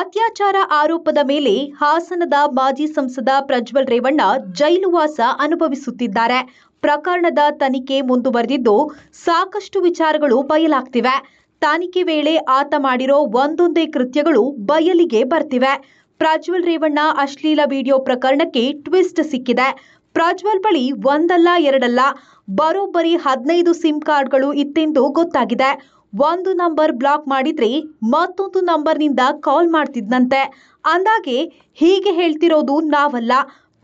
ಅತ್ಯಾಚಾರ ಆರೋಪದ ಮೇಲೆ ಹಾಸನದ ಮಾಜಿ ಸಂಸದ ಪ್ರಜ್ವಲ್ ರೇವಣ್ಣ ಜೈಲುವಾಸ ಅನುಭವಿಸುತ್ತಿದ್ದಾರೆ ಪ್ರಕರಣದ ತನಿಖೆ ಮುಂದುವರೆದಿದ್ದು ಸಾಕಷ್ಟು ವಿಚಾರಗಳು ಬಯಲಾಗ್ತಿವೆ ತನಿಖೆ ವೇಳೆ ಆತ ಮಾಡಿರೋ ಒಂದೊಂದೇ ಕೃತ್ಯಗಳು ಬಯಲಿಗೆ ಬರ್ತಿವೆ ಪ್ರಜ್ವಲ್ ರೇವಣ್ಣ ಅಶ್ಲೀಲ ವಿಡಿಯೋ ಪ್ರಕರಣಕ್ಕೆ ಟ್ವಿಸ್ಟ್ ಸಿಕ್ಕಿದೆ ಪ್ರಜ್ವಲ್ ಬಳಿ ಒಂದಲ್ಲ ಎರಡಲ್ಲ ಬರೋಬ್ಬರಿ ಹದಿನೈದು ಸಿಮ್ ಕಾರ್ಡ್ಗಳು ಇತ್ತೆಂದು ಗೊತ್ತಾಗಿದೆ ಒಂದು ನಂಬರ್ ಬ್ಲಾಕ್ ಮಾಡಿದ್ರೆ ಮತ್ತೊಂದು ನಿಂದ ಕಾಲ್ ಮಾಡ್ತಿದ್ನಂತೆ ಅಂದಾಗೆ ಹೀಗೆ ಹೇಳ್ತಿರೋದು ನಾವಲ್ಲ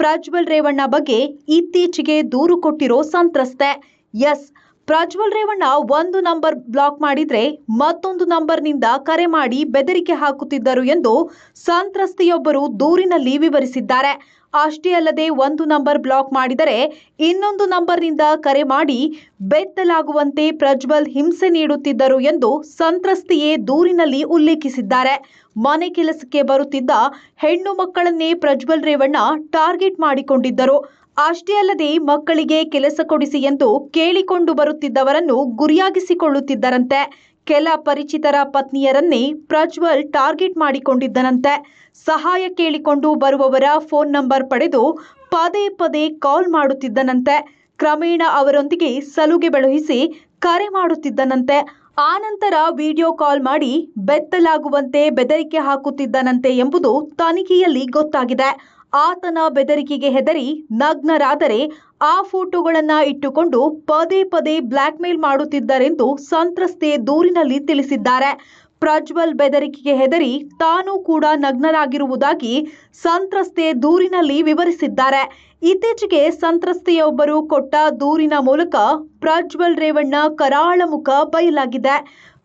ಪ್ರಜ್ವಲ್ ರೇವಣ್ಣ ಬಗ್ಗೆ ಇತ್ತೀಚೆಗೆ ದೂರು ಕೊಟ್ಟಿರೋ ಸಂತ್ರಸ್ತೆ ಎಸ್ ಪ್ರಜ್ವಲ್ ರೇವಣ್ಣ ಒಂದು ನಂಬರ್ ಬ್ಲಾಕ್ ಮಾಡಿದ್ರೆ ಮತ್ತೊಂದು ನಂಬರ್ನಿಂದ ಕರೆ ಮಾಡಿ ಬೆದರಿಕೆ ಹಾಕುತ್ತಿದ್ದರು ಎಂದು ಸಂತ್ರಸ್ತೆಯೊಬ್ಬರು ದೂರಿನಲ್ಲಿ ವಿವರಿಸಿದ್ದಾರೆ ಅಷ್ಟೇ ಅಲ್ಲದೆ ಒಂದು ನಂಬರ್ ಬ್ಲಾಕ್ ಮಾಡಿದರೆ ಇನ್ನೊಂದು ನಂಬರ್ನಿಂದ ಕರೆ ಮಾಡಿ ಬೆತ್ತಲಾಗುವಂತೆ ಪ್ರಜ್ವಲ್ ಹಿಂಸೆ ನೀಡುತ್ತಿದ್ದರು ಎಂದು ಸಂತ್ರಸ್ತೆಯೇ ದೂರಿನಲ್ಲಿ ಉಲ್ಲೇಖಿಸಿದ್ದಾರೆ ಮನೆ ಕೆಲಸಕ್ಕೆ ಬರುತ್ತಿದ್ದ ಹೆಣ್ಣು ಮಕ್ಕಳನ್ನೇ ಪ್ರಜ್ವಲ್ ರೇವಣ್ಣ ಟಾರ್ಗೆಟ್ ಮಾಡಿಕೊಂಡಿದ್ದರು ಅಷ್ಟೇ ಅಲ್ಲದೆ ಮಕ್ಕಳಿಗೆ ಕೆಲಸ ಕೊಡಿಸಿ ಎಂದು ಕೇಳಿಕೊಂಡು ಬರುತ್ತಿದ್ದವರನ್ನು ಗುರಿಯಾಗಿಸಿಕೊಳ್ಳುತ್ತಿದ್ದರಂತೆ ಕೆಲ ಪರಿಚಿತರ ಪತ್ನಿಯರನ್ನೇ ಪ್ರಜ್ವಲ್ ಟಾರ್ಗೆಟ್ ಮಾಡಿಕೊಂಡಿದ್ದನಂತೆ ಸಹಾಯ ಕೇಳಿಕೊಂಡು ಬರುವವರ ಫೋನ್ ನಂಬರ್ ಪಡೆದು ಪದೇ ಪದೇ ಕಾಲ್ ಮಾಡುತ್ತಿದ್ದನಂತೆ ಕ್ರಮೇಣ ಅವರೊಂದಿಗೆ ಸಲುಗೆ ಬೆಳುಹಿಸಿ ಕರೆ ಮಾಡುತ್ತಿದ್ದನಂತೆ ಆನಂತರ ವಿಡಿಯೋ ಕಾಲ್ ಮಾಡಿ ಬೆತ್ತಲಾಗುವಂತೆ ಬೆದರಿಕೆ ಹಾಕುತ್ತಿದ್ದನಂತೆ ಎಂಬುದು ತನಿಖೆಯಲ್ಲಿ ಗೊತ್ತಾಗಿದೆ ಆತನ ಬೆದರಿಕೆಗೆ ಹೆದರಿ ನಗ್ನರಾದರೆ ಆ ಫೋಟೋಗಳನ್ನ ಇಟ್ಟುಕೊಂಡು ಪದೇ ಪದೇ ಮೇಲ್ ಮಾಡುತ್ತಿದ್ದಾರೆಂದು ಸಂತ್ರಸ್ತೆ ದೂರಿನಲ್ಲಿ ತಿಳಿಸಿದ್ದಾರೆ ಪ್ರಜ್ವಲ್ ಬೆದರಿಕೆಗೆ ಹೆದರಿ ತಾನೂ ಕೂಡ ನಗ್ನರಾಗಿರುವುದಾಗಿ ಸಂತ್ರಸ್ತೆ ದೂರಿನಲ್ಲಿ ವಿವರಿಸಿದ್ದಾರೆ ಇತ್ತೀಚೆಗೆ ಸಂತ್ರಸ್ತೆಯೊಬ್ಬರು ಕೊಟ್ಟ ದೂರಿನ ಮೂಲಕ ಪ್ರಜ್ವಲ್ ರೇವಣ್ಣ ಕರಾಳ ಮುಖ ಬಯಲಾಗಿದೆ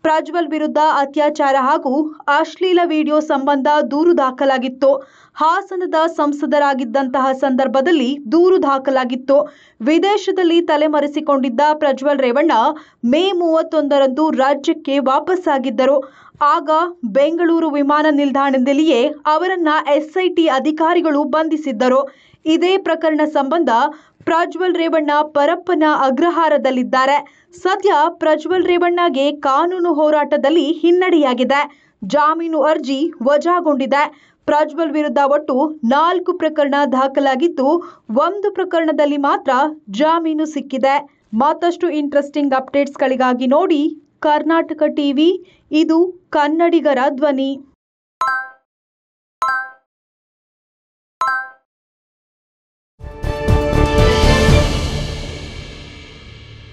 ಪ್ರಜ್ವಲ್ ವಿರುದ್ಧ ಅತ್ಯಾಚಾರ ಹಾಗೂ ಅಶ್ಲೀಲ ವಿಡಿಯೋ ಸಂಬಂಧ ದೂರು ದಾಖಲಾಗಿತ್ತು ಹಾಸನದ ಸಂಸದರಾಗಿದ್ದಂತಹ ಸಂದರ್ಭದಲ್ಲಿ ದೂರು ದಾಖಲಾಗಿತ್ತು ವಿದೇಶದಲ್ಲಿ ತಲೆಮರೆಸಿಕೊಂಡಿದ್ದ ಪ್ರಜ್ವಲ್ ರೇವಣ್ಣ ಮೇ ಮೂವತ್ತೊಂದರಂದು ರಾಜ್ಯಕ್ಕೆ ವಾಪಸ್ಸಾಗಿದ್ದರು ಆಗ ಬೆಂಗಳೂರು ವಿಮಾನ ನಿಲ್ದಾಣದಲ್ಲಿಯೇ ಅವರನ್ನ ಎಸ್ಐಟಿ ಅಧಿಕಾರಿಗಳು ಬಂಧಿಸಿದ್ದರು. ಇದೇ ಪ್ರಕರಣ ಸಂಬಂಧ ಪ್ರಜ್ವಲ್ ರೇವಣ್ಣ ಪರಪ್ಪನ ಅಗ್ರಹಾರದಲ್ಲಿದ್ದಾರೆ. ಸದ್ಯ ಪ್ರಜ್ವಲ್ ರೇವಣ್ಣಗೆ ಕಾನೂನು ಹೋರಾಟದಲ್ಲಿ ಹಿನ್ನಡೆಯಾಗಿದೆ. ಜಾಮೀನು ಅರ್ಜಿ ವಜಾಗೊಂಡಿದೆ. ಪ್ರಜ್ವಲ್ ವಿರುದ್ಧ ಒಟ್ಟು ನಾಲ್ಕು ಪ್ರಕರಣ ದಾಖಲಾಗಿದ್ದು, ಒಂದು ಪ್ರಕರಣದಲ್ಲಿ ಮಾತ್ರ ಜಾಮೀನು ಸಿಕ್ಕಿದೆ. ಮತ್ತಷ್ಟು ಇಂಟ್ರೆಸ್ಟಿಂಗ್ ಅಪ್ಡೇಟ್ಸ್ಗಳಿಗಾಗಿ ನೋಡಿ ಕರ್ನಾಟಕ ಟಿವಿ ಇದು ಕನ್ನಡಿಗರ ಧ್ವನಿ